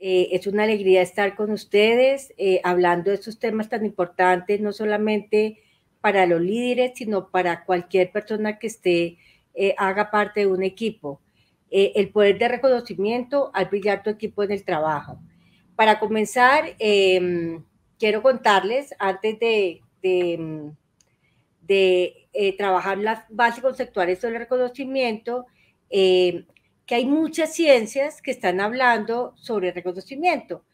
Eh, es una alegría estar con ustedes eh, hablando de estos temas tan importantes, no solamente para los líderes, sino para cualquier persona que esté, eh, haga parte de un equipo. el poder de reconocimiento al brillar tu equipo en el trabajo. Para comenzar, em, quiero contarles, antes de, de, em, de trabajar las bases conceptuales sobre el reconocimiento, em, que hay muchas ciencias que están hablando sobre reconocimiento.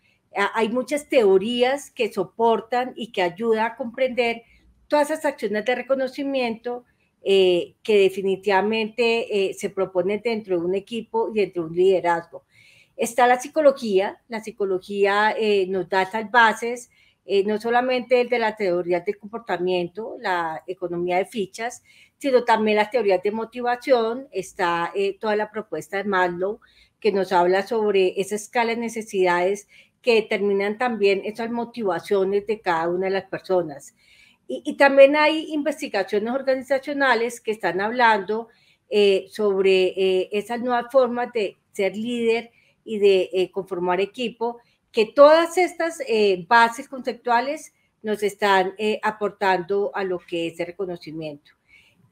Hay muchas teorías que soportan y que ayudan a comprender todas esas acciones de reconocimiento eh, que definitivamente eh, se proponen dentro de un equipo y dentro de un liderazgo. Está la psicología, la psicología eh, nos da esas bases, no solamente el de la teoría del comportamiento, la economía de fichas, sino también las teorías de motivación, está eh, toda la propuesta de Maslow que nos habla sobre esa escala de necesidades que determinan también esas motivaciones de cada una de las personas. Y, también hay investigaciones organizacionales que están hablando eh, sobre eh, esas nuevas formas de ser líder y de conformar equipo, que todas estas bases conceptuales nos están aportando a lo que es el reconocimiento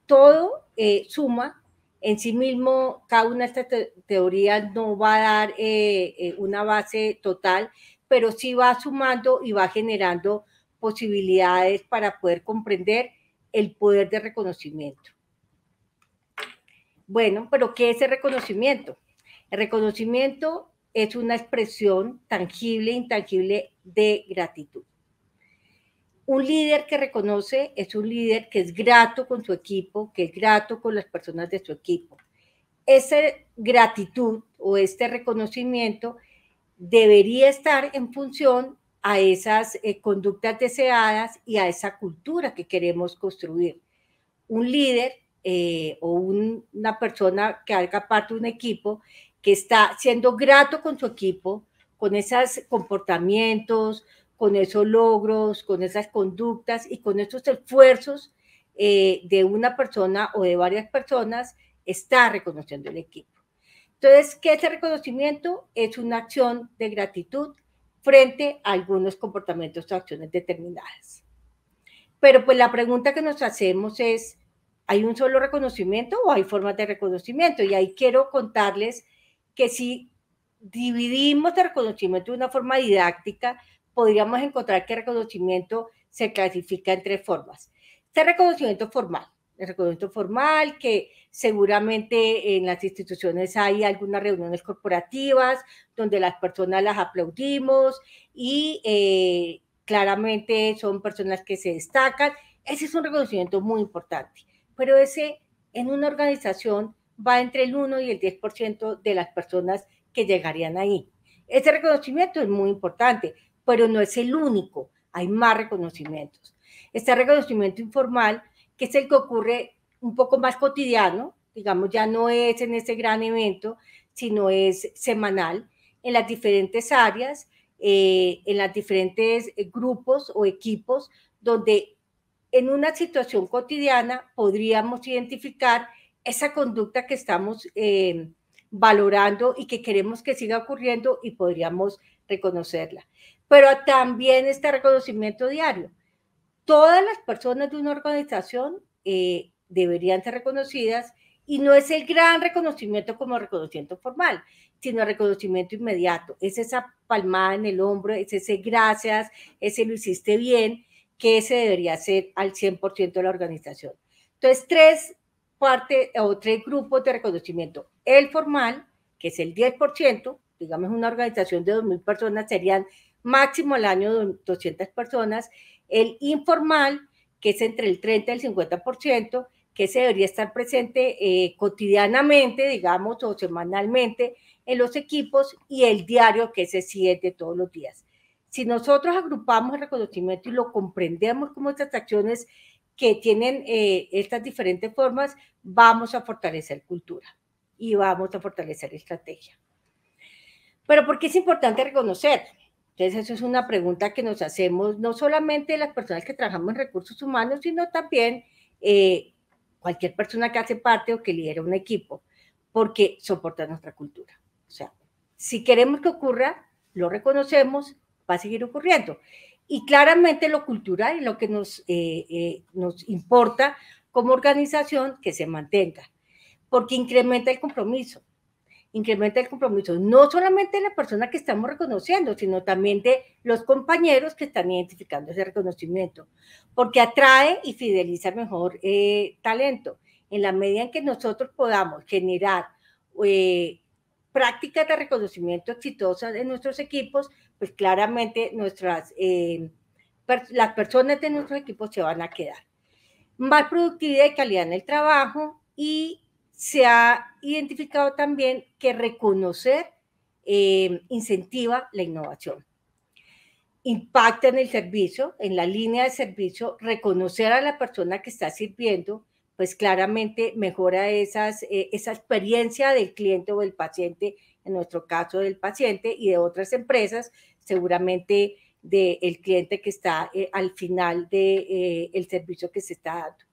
todo eh, suma, en sí mismo cada una de estas teorías no va a dar eh, eh, una base total, pero sí va sumando y va generando posibilidades para poder comprender el poder de reconocimiento. Bueno, pero ¿qué es el reconocimiento? El reconocimiento es una expresión tangible e intangible de gratitud. Un líder que reconoce es un líder que es grato con su equipo, que es grato con las personas de su equipo. Esa gratitud o este reconocimiento debería estar en función a esas eh, conductas deseadas y a esa cultura que queremos construir. Un líder eh, o una persona que haga parte de un equipo que está siendo grato con su equipo, con esos comportamientos, con esos logros, con esas conductas y con esos esfuerzos eh, de una persona o de varias personas, está reconociendo el equipo. Entonces, ¿qué es el reconocimiento? Es una acción de gratitud frente a algunos comportamientos o acciones determinadas. Pero pues la pregunta que nos hacemos es, ¿hay un solo reconocimiento o hay formas de reconocimiento? Y ahí quiero contarles que si dividimos el reconocimiento de una forma didáctica, podríamos encontrar que el reconocimiento se clasifica en tres formas. Este reconocimiento formal, el reconocimiento formal que seguramente en las instituciones hay algunas reuniones corporativas donde las personas las aplaudimos y eh, claramente son personas que se destacan. Ese es un reconocimiento muy importante, pero ese en una organización va entre el 1 y el 10% de las personas que llegarían ahí. Ese reconocimiento es muy importante, pero no es el único, hay más reconocimientos. Este reconocimiento informal, que es el que ocurre un poco más cotidiano, digamos, ya no es en este gran evento, sino es semanal, en las diferentes áreas, eh, en los diferentes eh, grupos o equipos, donde en una situación cotidiana podríamos identificar esa conducta que estamos eh, valorando y que queremos que siga ocurriendo y podríamos reconocerla pero también este reconocimiento diario. Todas las personas de una organización eh, deberían ser reconocidas y no es el gran reconocimiento como reconocimiento formal, sino reconocimiento inmediato. Es esa palmada en el hombro, es ese gracias, ese lo hiciste bien, que ese debería ser al 100% de la organización. Entonces, tres partes o tres grupos de reconocimiento. El formal, que es el 10%, digamos una organización de 2.000 personas, serían máximo al año 200 personas, el informal, que es entre el 30 y el 50%, que se debería estar presente eh, cotidianamente, digamos, o semanalmente en los equipos, y el diario, que es el es todos los días. Si nosotros agrupamos el reconocimiento y lo comprendemos como estas acciones que tienen eh, estas diferentes formas, vamos a fortalecer cultura y vamos a fortalecer estrategia. Pero ¿por qué es importante reconocer? Entonces, eso es una pregunta que nos hacemos no solamente las personas que trabajamos en recursos humanos, sino también eh, cualquier persona que hace parte o que lidera un equipo, porque soporta nuestra cultura. O sea, si queremos que ocurra, lo reconocemos, va a seguir ocurriendo. Y claramente lo cultural y lo que nos, eh, eh, nos importa como organización que se mantenga, porque incrementa el compromiso incrementa el compromiso, no solamente de la persona que estamos reconociendo, sino también de los compañeros que están identificando ese reconocimiento, porque atrae y fideliza mejor eh, talento. En la medida en que nosotros podamos generar eh, prácticas de reconocimiento exitosas en nuestros equipos, pues claramente nuestras, eh, las personas de nuestros equipos se van a quedar. Más productividad y calidad en el trabajo y se ha identificado también que reconocer em, incentiva la innovación. Impacta en el servicio, en la línea de servicio, reconocer a la persona que está sirviendo, pues claramente mejora eh, esa experiencia del cliente o del paciente, en nuestro caso del paciente y de otras empresas, seguramente del cliente que está eh, al final del de, eh, el servicio que se está dando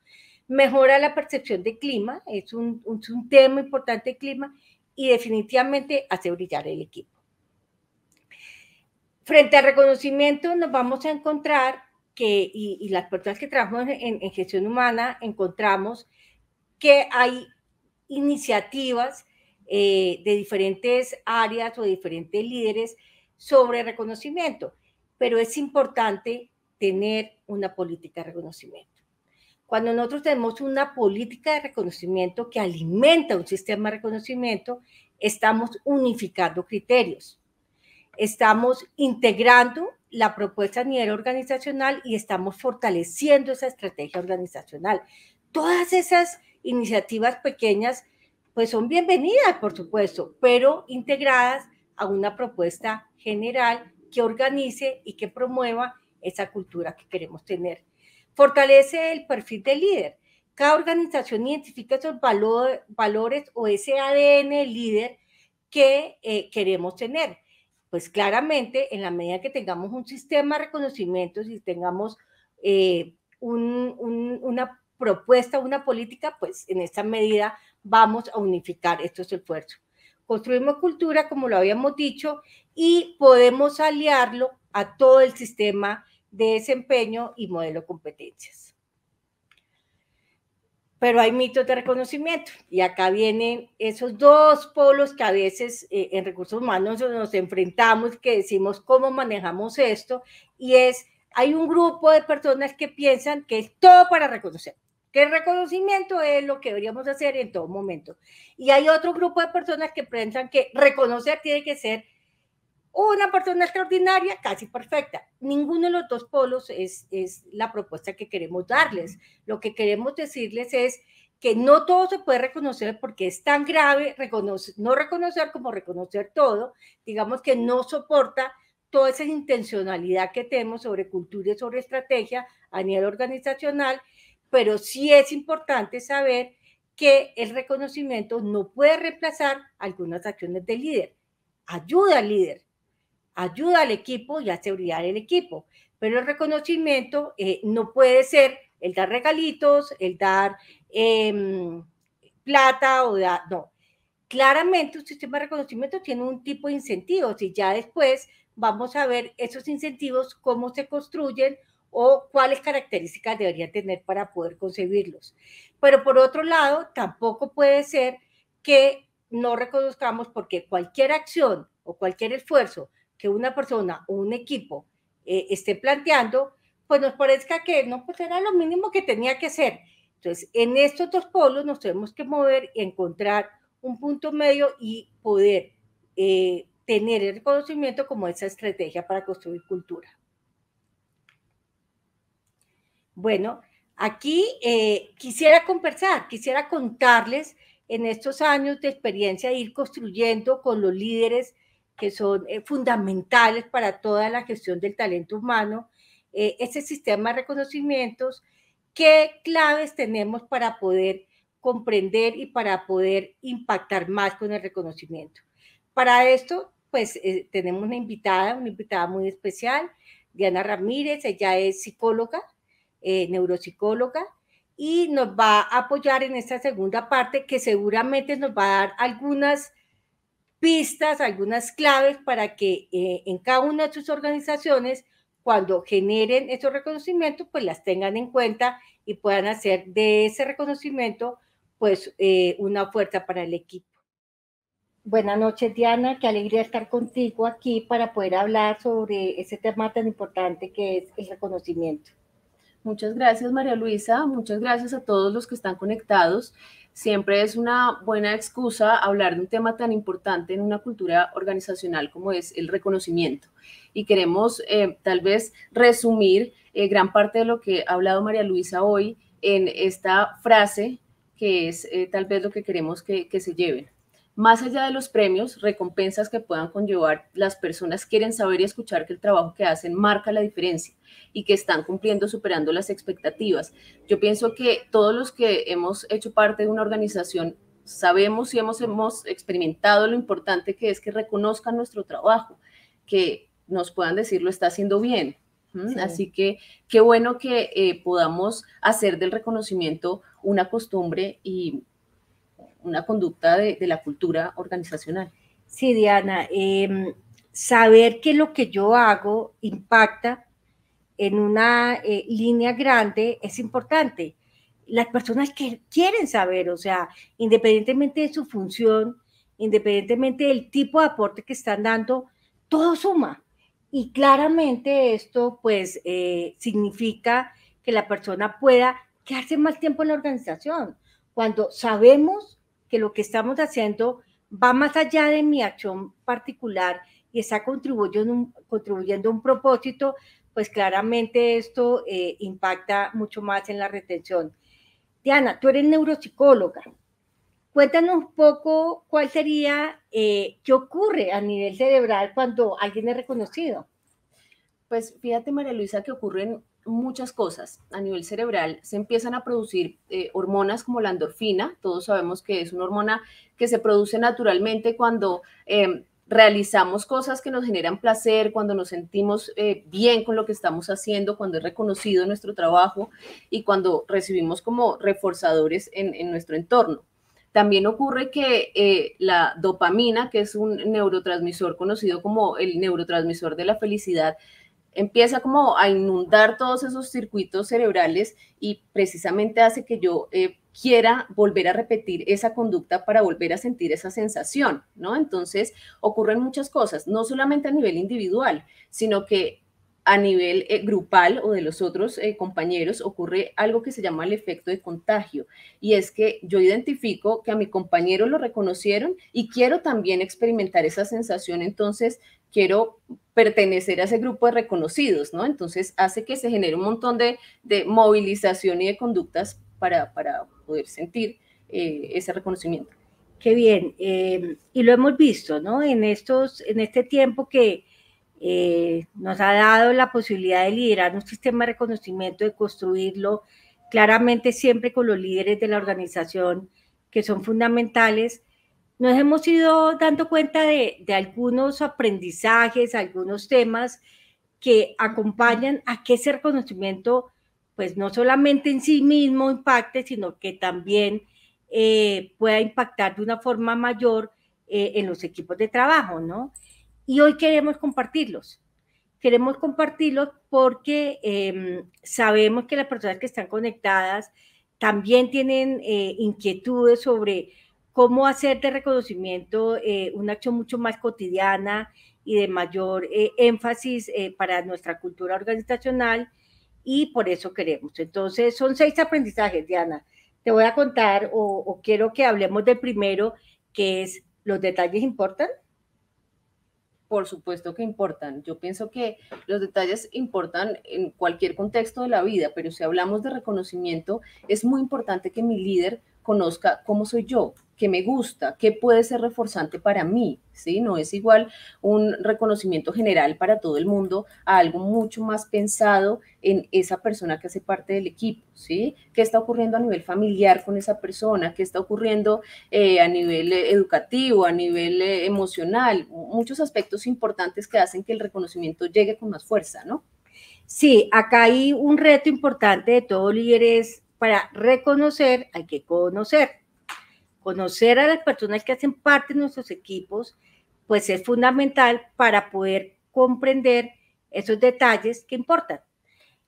Mejora la percepción de clima, es un, tema importante el clima y definitivamente hace brillar el equipo. Frente al reconocimiento nos vamos a encontrar que, y, las personas que trabajan en, gestión humana, encontramos que hay iniciativas eh, de diferentes áreas o diferentes líderes sobre reconocimiento, pero es importante tener una política de reconocimiento. Cuando nosotros tenemos una política de reconocimiento que alimenta un sistema de reconocimiento, estamos unificando criterios, estamos integrando la propuesta a nivel organizacional y estamos fortaleciendo esa estrategia organizacional. Todas esas iniciativas pequeñas, pues son bienvenidas, por supuesto, pero integradas a una propuesta general que organice y que promueva esa cultura que queremos tener Fortalece el perfil del líder. Cada organización identifica esos valores o ese ADN líder que eh, queremos tener. Pues claramente, en la medida que tengamos un sistema de reconocimientos y tengamos eh, una propuesta, una política, pues en esta medida vamos a unificar estos esfuerzos. Construimos cultura, como lo habíamos dicho, y podemos aliarlo a todo el sistema de desempeño y modelo competencias. Pero hay mitos de reconocimiento y acá vienen esos dos polos que a veces eh, en recursos humanos nos enfrentamos, que decimos cómo manejamos esto y es, hay un grupo de personas que piensan que es todo para reconocer, que el reconocimiento es lo que deberíamos hacer en todo momento. Y hay otro grupo de personas que piensan que reconocer tiene que ser una persona extraordinaria, casi perfecta. Ninguno de los dos polos es, es la propuesta que queremos darles. Lo que queremos decirles es que no todo se puede reconocer porque es tan grave reconoce, no reconocer como reconocer todo. Digamos que no soporta toda esa intencionalidad que tenemos sobre cultura y sobre estrategia a nivel organizacional, pero sí es importante saber que el reconocimiento no puede reemplazar algunas acciones del líder. Ayuda al líder, ayuda al equipo y a seguridad del equipo. Pero el reconocimiento eh, no puede ser el dar regalitos, el dar em, plata o dar, no. Claramente un sistema de reconocimiento tiene un tipo de incentivos y ya después vamos a ver esos incentivos, cómo se construyen o cuáles características deberían tener para poder concebirlos. Pero por otro lado, tampoco puede ser que no reconozcamos porque cualquier acción o cualquier esfuerzo que una persona o un equipo eh, esté planteando, pues nos parezca que no, pues era lo mínimo que tenía que ser. Entonces, en estos dos polos nos tenemos que mover y encontrar un punto medio y poder eh, tener el reconocimiento como esa estrategia para construir cultura. Bueno, aquí eh, quisiera conversar, quisiera contarles en estos años de experiencia ir construyendo con los líderes que son eh, fundamentales para toda la gestión del talento humano, eh, ese sistema de reconocimientos, qué claves tenemos para poder comprender y para poder impactar más con el reconocimiento. Para esto, pues eh, tenemos una invitada, una invitada muy especial, Diana Ramírez, ella es psicóloga, neuropsicóloga, y nos va a apoyar en esta segunda parte que seguramente nos va a dar algunas pistas, algunas claves para que eh, en cada una de sus organizaciones, cuando generen esos reconocimientos, pues las tengan en cuenta y puedan hacer de ese reconocimiento pues eh, una fuerza para el equipo. Buenas noches, Diana. Qué alegría estar contigo aquí para poder hablar sobre ese tema tan importante que es el reconocimiento. Muchas gracias, María Luisa. Muchas gracias a todos los que están conectados siempre es una buena excusa hablar de un tema tan importante en una cultura organizacional como es el reconocimiento. Y queremos eh, tal vez resumir eh, gran parte de lo que ha hablado María Luisa hoy en esta frase que es eh, tal vez lo que queremos que, que se lleven. Más allá de los premios, recompensas que puedan conllevar, las personas quieren saber y escuchar que el trabajo que hacen marca la diferencia y que están cumpliendo, superando las expectativas. Yo pienso que todos los que hemos hecho parte de una organización sabemos y hemos, hemos experimentado lo importante que es que reconozcan nuestro trabajo, que nos puedan decir lo está haciendo bien. Así que qué bueno que eh, podamos hacer del reconocimiento una costumbre y una conducta de, la cultura organizacional. Sí, Diana, em, saber que lo que yo hago impacta en una eh, línea grande es importante. Las personas que quieren saber, o sea, independientemente de su función, independientemente del tipo de aporte que están dando, todo suma. Y claramente esto pues eh, significa que la persona pueda quedarse más tiempo en la organización. Cuando sabemos que lo que estamos haciendo va más allá de mi acción particular y está contribuyendo, contribuyendo a un propósito, pues claramente esto eh, impacta mucho más en la retención. Diana, tú eres neuropsicóloga. Cuéntanos un poco cuál sería, eh, qué ocurre a nivel cerebral cuando alguien es reconocido. Pues fíjate, María Luisa, que ocurre muchas cosas a nivel cerebral. Se empiezan a producir eh, hormonas como la endorfina. Todos sabemos que es una hormona que se produce naturalmente cuando em, realizamos cosas que nos generan placer, cuando nos sentimos eh, bien con lo que estamos haciendo, cuando es reconocido nuestro trabajo y cuando recibimos como reforzadores en, nuestro entorno. También ocurre que eh, la dopamina, que es un neurotransmisor conocido como el neurotransmisor de la felicidad, empieza como a inundar todos esos circuitos cerebrales y precisamente hace que yo eh, quiera volver a repetir esa conducta para volver a sentir esa sensación, ¿no? Entonces ocurren muchas cosas, no solamente a nivel individual, sino que a nivel eh, grupal o de los otros eh, compañeros ocurre algo que se llama el efecto de contagio y es que yo identifico que a mi compañero lo reconocieron y quiero también experimentar esa sensación, entonces quiero pertenecer a ese grupo de reconocidos, ¿no? Entonces hace que se genere un montón de, de movilización y de conductas para, para poder sentir eh, ese reconocimiento. Qué bien, eh, y lo hemos visto, ¿no? En, estos, en este tiempo que eh, nos ha dado la posibilidad de liderar un sistema de reconocimiento, de construirlo claramente siempre con los líderes de la organización que son fundamentales, nos hemos ido dando cuenta de, algunos aprendizajes, algunos temas que acompañan a que ese reconocimiento, pues no solamente en sí mismo impacte, sino que también eh, pueda impactar de una forma mayor eh, en los equipos de trabajo, ¿no? Y hoy queremos compartirlos. Queremos compartirlos porque em, sabemos que las personas que están conectadas también tienen eh, inquietudes sobre cómo hacer de reconocimiento eh, una acción mucho más cotidiana y de mayor eh, énfasis eh, para nuestra cultura organizacional y por eso queremos. Entonces, son seis aprendizajes, Diana. Te voy a contar o, o quiero que hablemos del primero, que es los detalles importan. Por supuesto que importan. Yo pienso que los detalles importan en cualquier contexto de la vida, pero si hablamos de reconocimiento, es muy importante que mi líder conozca cómo soy yo, qué me gusta, qué puede ser reforzante para mí, ¿sí? No es igual un reconocimiento general para todo el mundo a algo mucho más pensado en esa persona que hace parte del equipo, ¿sí? ¿Qué está ocurriendo a nivel familiar con esa persona? ¿Qué está ocurriendo eh, a nivel eh, educativo, a nivel eh, emocional? Muchos aspectos importantes que hacen que el reconocimiento llegue con más fuerza, ¿no? Sí, acá hay un reto importante de todo líderes, para reconocer hay que conocer. Conocer a las personas que hacen parte de nuestros equipos, pues es fundamental para poder comprender esos detalles que importan.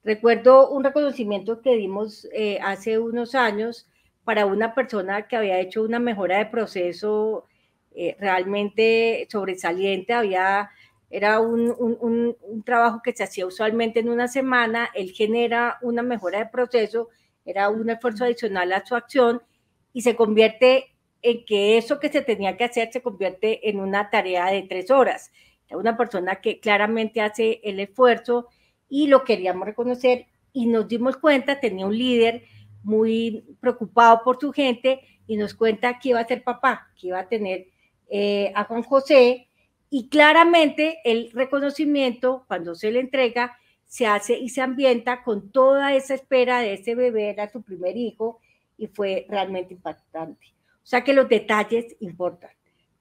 Recuerdo un reconocimiento que dimos eh, hace unos años para una persona que había hecho una mejora de proceso eh, realmente sobresaliente, había, era un, un trabajo que se hacía usualmente en una semana, él genera una mejora de proceso era un esfuerzo adicional a su acción y se convierte en que eso que se tenía que hacer se convierte en una tarea de tres horas. Era una persona que claramente hace el esfuerzo y lo queríamos reconocer y nos dimos cuenta, tenía un líder muy preocupado por su gente y nos cuenta que iba a ser papá, que iba a tener eh, a Juan José y claramente el reconocimiento cuando se le entrega se hace y se ambienta con toda esa espera de ese bebé, a su primer hijo, y fue realmente impactante. O sea que los detalles importan,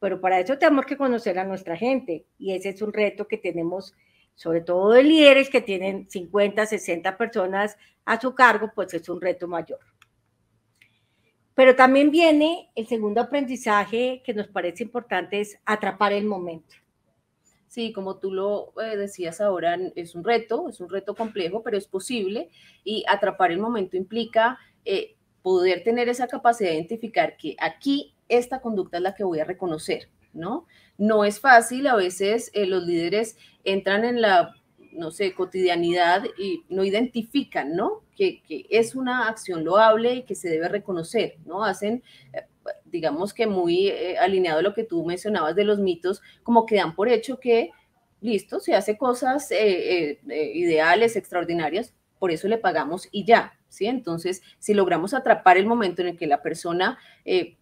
pero para eso tenemos que conocer a nuestra gente, y ese es un reto que tenemos, sobre todo de líderes que tienen 50, 60 personas a su cargo, pues es un reto mayor. Pero también viene el segundo aprendizaje que nos parece importante, es atrapar el momento. Sí, como tú lo eh, decías ahora, es un reto, es un reto complejo, pero es posible y atrapar el momento implica eh, poder tener esa capacidad de identificar que aquí esta conducta es la que voy a reconocer, ¿no? No es fácil, a veces eh, los líderes entran en la, no sé, cotidianidad y no identifican, ¿no? Que, que es una acción loable y que se debe reconocer, ¿no? Hacen digamos que muy eh, alineado a lo que tú mencionabas de los mitos, como que dan por hecho que, listo, se hace cosas eh, eh, ideales, extraordinarias, por eso le pagamos y ya, ¿sí? Entonces, si logramos atrapar el momento en el que la persona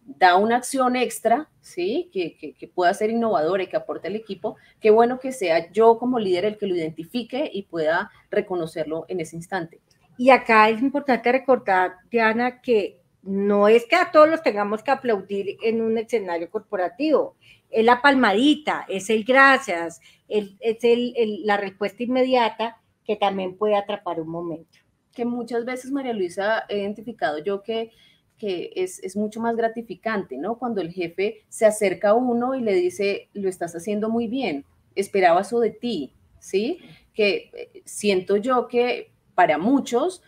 da una acción extra, ¿sí? Que, que, pueda ser innovadora y que aporte al equipo, qué bueno que sea yo como líder el que lo identifique y pueda reconocerlo en ese instante. Y acá es importante recordar, Diana, que no es que a todos los tengamos que aplaudir en un escenario corporativo. Es la palmadita, es el gracias, es la respuesta inmediata que también puede atrapar un momento. Que muchas veces, María Luisa, he identificado yo que, es, es, mucho más gratificante, ¿no? Cuando el jefe se acerca a uno y le dice, lo estás haciendo muy bien, esperaba eso de ti, ¿sí? Que eh, siento yo que para muchos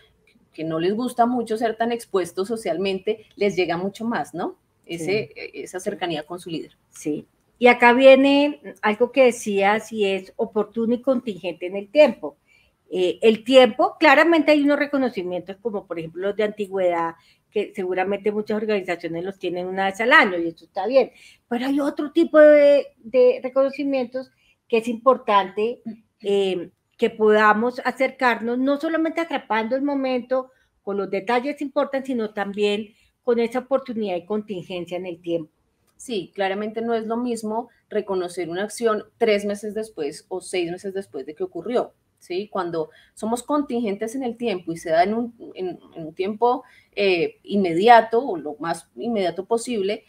que no les gusta mucho ser tan expuestos socialmente, les llega mucho más, ¿no? E, esa cercanía con su líder. Sí. Y acá viene algo que decías y es oportuno y contingente en el tiempo. Eh, el tiempo, claramente hay unos reconocimientos como por ejemplo los de antigüedad, que seguramente muchas organizaciones los tienen una vez al año y eso está bien, pero hay otro tipo de, reconocimientos que es importante mm. eh, que podamos acercarnos, no solamente atrapando el momento con los detalles importantes, sino también con esa oportunidad de contingencia en el tiempo. Sí, claramente no es lo mismo reconocer una acción tres meses después o seis meses después de que ocurrió. ¿sí? Cuando somos contingentes en el tiempo y se da en un, tiempo eh, inmediato o lo más inmediato posible,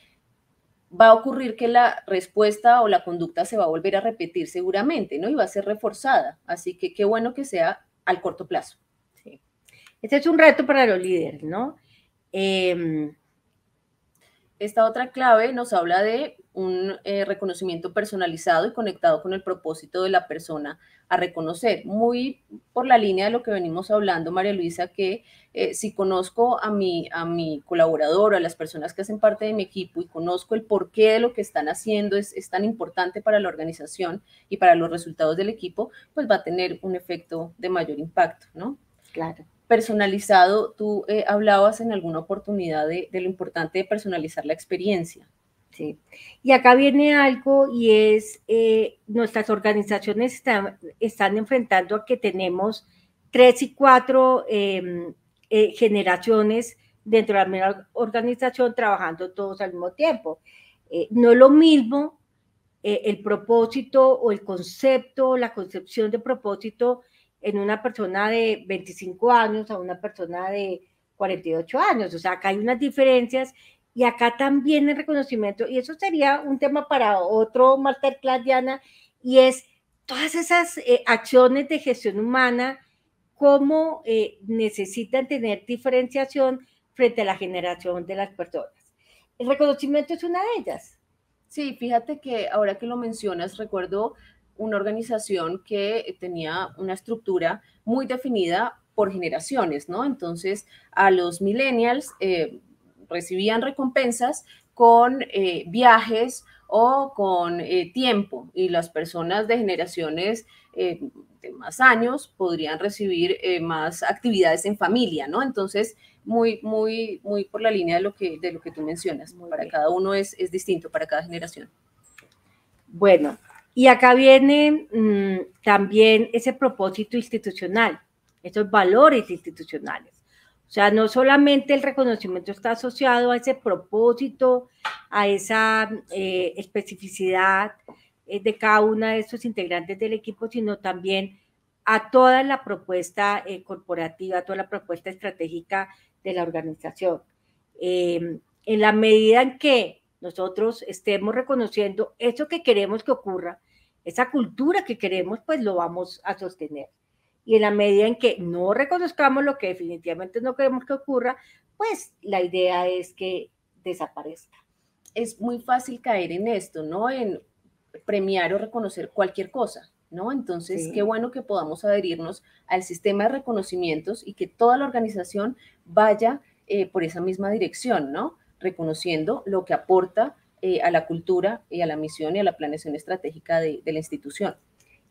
va a ocurrir que la respuesta o la conducta se va a volver a repetir seguramente, ¿no? Y va a ser reforzada. Así que qué bueno que sea al corto plazo. Este es un reto para los líderes, ¿no? Em, Esta otra clave nos habla de un eh, reconocimiento personalizado y conectado con el propósito de la persona a reconocer, muy por la línea de lo que venimos hablando, María Luisa, que eh, si conozco a mi, a mi colaborador, a las personas que hacen parte de mi equipo y conozco el porqué de lo que están haciendo es, tan importante para la organización y para los resultados del equipo, pues va a tener un efecto de mayor impacto, ¿no? Claro personalizado, tú eh, hablabas en alguna oportunidad de, de, lo importante de personalizar la experiencia. Y acá viene algo y es, eh, nuestras organizaciones están, están, enfrentando a que tenemos tres y cuatro em, eh, generaciones dentro de la misma organización trabajando todos al mismo tiempo. Eh, no es lo mismo eh, el propósito o el concepto, la concepción de propósito en una persona de 25 años a una persona de 48 años. O sea, acá hay unas diferencias y acá también el reconocimiento, y eso sería un tema para otro masterclass, Diana, y es todas esas eh, acciones de gestión humana, cómo eh, necesitan tener diferenciación frente a la generación de las personas. El reconocimiento es una de ellas. Sí, fíjate que ahora que lo mencionas, recuerdo una organización que tenía una estructura muy definida por generaciones, ¿no? Entonces, a los millennials, eh, recibían recompensas con eh, viajes o con eh, tiempo y las personas de generaciones eh, de más años podrían recibir más actividades en familia, ¿no? Entonces, muy, muy, muy por la línea de lo que, de lo que tú mencionas. para cada uno es, distinto, para cada generación. Bueno, y acá viene mm, también ese propósito institucional, esos valores institucionales. O sea, no solamente el reconocimiento está asociado a ese propósito, a esa eh, especificidad eh, de cada uno de estos integrantes del equipo, sino también a toda la propuesta eh, corporativa, a toda la propuesta estratégica de la organización. Em, en la medida en que nosotros estemos reconociendo eso que queremos que ocurra, esa cultura que queremos, pues lo vamos a sostener y en la medida en que no reconozcamos lo que definitivamente no queremos que ocurra, pues la idea es que desaparezca. Es muy fácil caer en esto, ¿no? En premiar o reconocer cualquier cosa, ¿no? Entonces, qué bueno que podamos adherirnos al sistema de reconocimientos y que toda la organización vaya eh, por esa misma dirección, ¿no? Reconociendo lo que aporta eh, a la cultura y a la misión y a la planeación estratégica de la institución.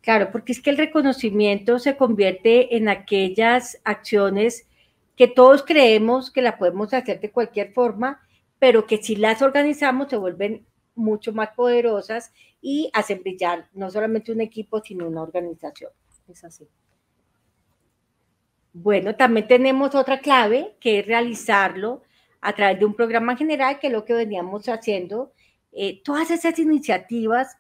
Claro, porque es que el reconocimiento se convierte en aquellas acciones que todos creemos que la podemos hacer de cualquier forma, pero que si las organizamos se vuelven mucho más poderosas y hacen brillar no solamente un equipo, sino una organización. Es así. Bueno, también tenemos otra clave que es realizarlo a través de un programa general, que es lo que veníamos haciendo. Eh, todas esas iniciativas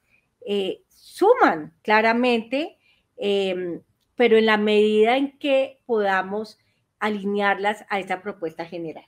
eh, suman claramente, em, pero en la medida en que podamos alinearlas a esa propuesta general.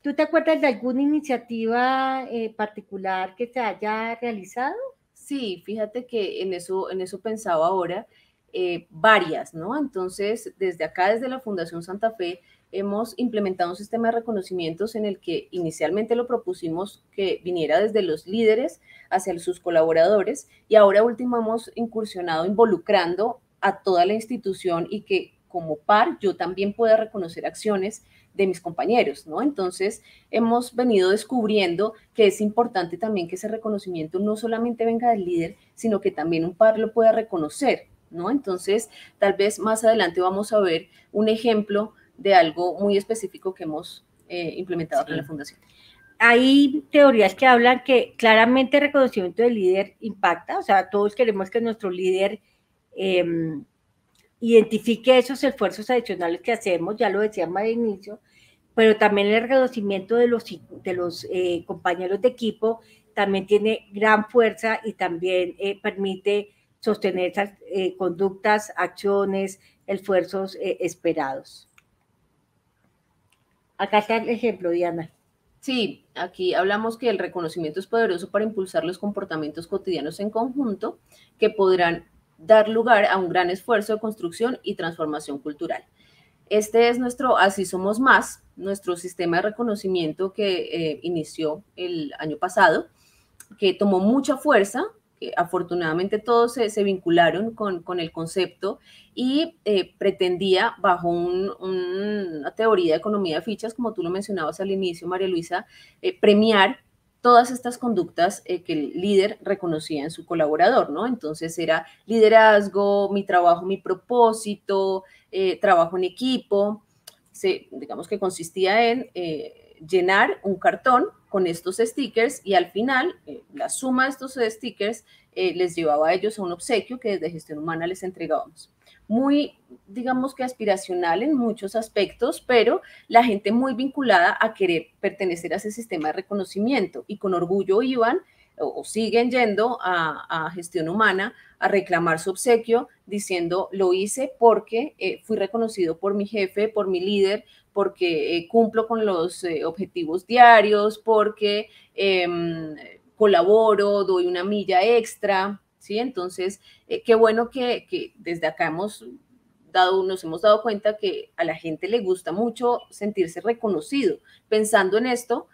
¿Tú te acuerdas de alguna iniciativa eh, particular que se haya realizado? Sí, fíjate que en eso, en eso pensaba ahora eh, varias, ¿no? Entonces, desde acá, desde la Fundación Santa Fe, hemos implementado un sistema de reconocimientos en el que inicialmente lo propusimos que viniera desde los líderes hacia sus colaboradores y ahora último hemos incursionado involucrando a toda la institución y que como par yo también pueda reconocer acciones de mis compañeros, ¿no? Entonces, hemos venido descubriendo que es importante también que ese reconocimiento no solamente venga del líder, sino que también un par lo pueda reconocer entonces, tal vez más adelante vamos a ver un ejemplo de algo muy específico que hemos eh, implementado en la fundación. Hay teorías que hablan que claramente el reconocimiento del líder impacta, o sea, todos queremos que nuestro líder em, identifique esos esfuerzos adicionales que hacemos, ya lo decíamos al inicio, pero también el reconocimiento de los, de los eh, compañeros de equipo también tiene gran fuerza y también eh, permite sostener esas eh, conductas, acciones, esfuerzos eh, esperados. Acá está el ejemplo, Diana. Sí, aquí hablamos que el reconocimiento es poderoso para impulsar los comportamientos cotidianos en conjunto que podrán dar lugar a un gran esfuerzo de construcción y transformación cultural. Este es nuestro Así Somos Más, nuestro sistema de reconocimiento que eh, inició el año pasado, que tomó mucha fuerza eh, afortunadamente todos se, vincularon con, el concepto y eh, pretendía, bajo una teoría de economía de fichas, como tú lo mencionabas al inicio, María Luisa, eh, premiar todas estas conductas que el líder reconocía en su colaborador, ¿no? Entonces era liderazgo, mi trabajo, mi propósito, trabajo en equipo, digamos que consistía en llenar un cartón con estos stickers y al final eh, la suma de estos stickers eh, les llevaba a ellos a un obsequio que desde gestión humana les entregábamos. Muy, digamos que aspiracional en muchos aspectos, pero la gente muy vinculada a querer pertenecer a ese sistema de reconocimiento y con orgullo iban o, siguen yendo a, gestión humana a reclamar su obsequio diciendo lo hice porque eh, fui reconocido por mi jefe, por mi líder, porque eh, cumplo con los eh, objetivos diarios, porque em, colaboro, doy una milla extra, ¿sí? Entonces, qué bueno que, desde acá hemos Dado, nos hemos dado cuenta que a la gente le gusta mucho sentirse reconocido. Pensando en esto,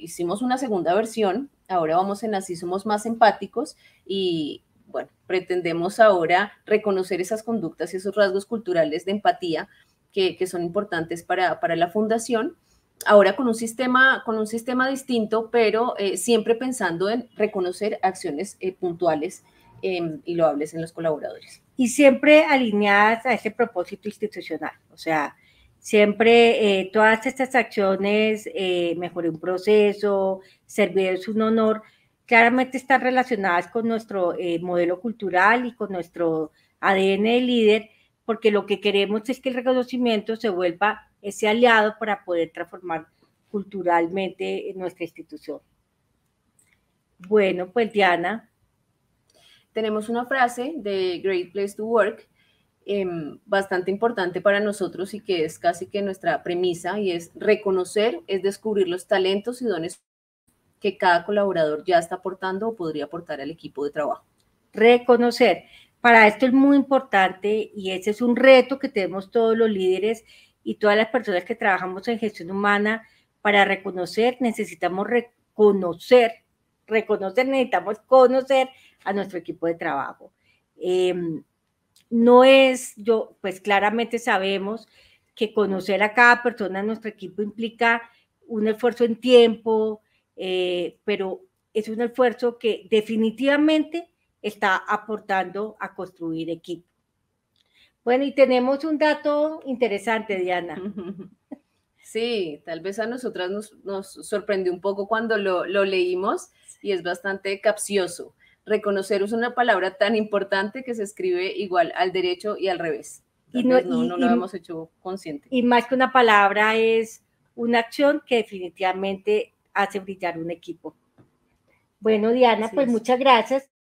hicimos una segunda versión ahora vamos en así, somos más empáticos y, bueno, pretendemos ahora reconocer esas conductas y esos rasgos culturales de empatía que, son importantes para, la fundación ahora con un sistema, con un sistema distinto, pero eh, siempre pensando en reconocer acciones eh, puntuales em, y loables en los colaboradores. Y siempre alineadas a ese propósito institucional, o sea, Siempre eh, todas estas acciones, eh, mejorar un proceso, servir es un honor, claramente están relacionadas con nuestro eh, modelo cultural y con nuestro ADN líder, porque lo que queremos es que el reconocimiento se vuelva ese aliado para poder transformar culturalmente nuestra institución. Bueno, pues Diana. Tenemos una frase de Great Place to Work Em, bastante importante para nosotros y que es casi que nuestra premisa y es reconocer, es descubrir los talentos y dones que cada colaborador ya está aportando o podría aportar al equipo de trabajo. Reconocer. Para esto es muy importante y ese es un reto que tenemos todos los líderes y todas las personas que trabajamos en gestión humana. Para reconocer necesitamos reconocer, reconocer necesitamos conocer a nuestro equipo de trabajo. Em, no es, yo, pues claramente sabemos que conocer a cada persona en nuestro equipo implica un esfuerzo en tiempo, eh, pero es un esfuerzo que definitivamente está aportando a construir equipo. Bueno, y tenemos un dato interesante, Diana. Sí, tal vez a nosotras nos, nos sorprendió un poco cuando lo leímos y es bastante capcioso reconocer es una palabra tan importante que se escribe igual al derecho y al revés. Y no, lo hemos hecho consciente. Y más que una palabra es una acción que definitivamente hace brillar un equipo. Bueno, Diana, pues muchas gracias.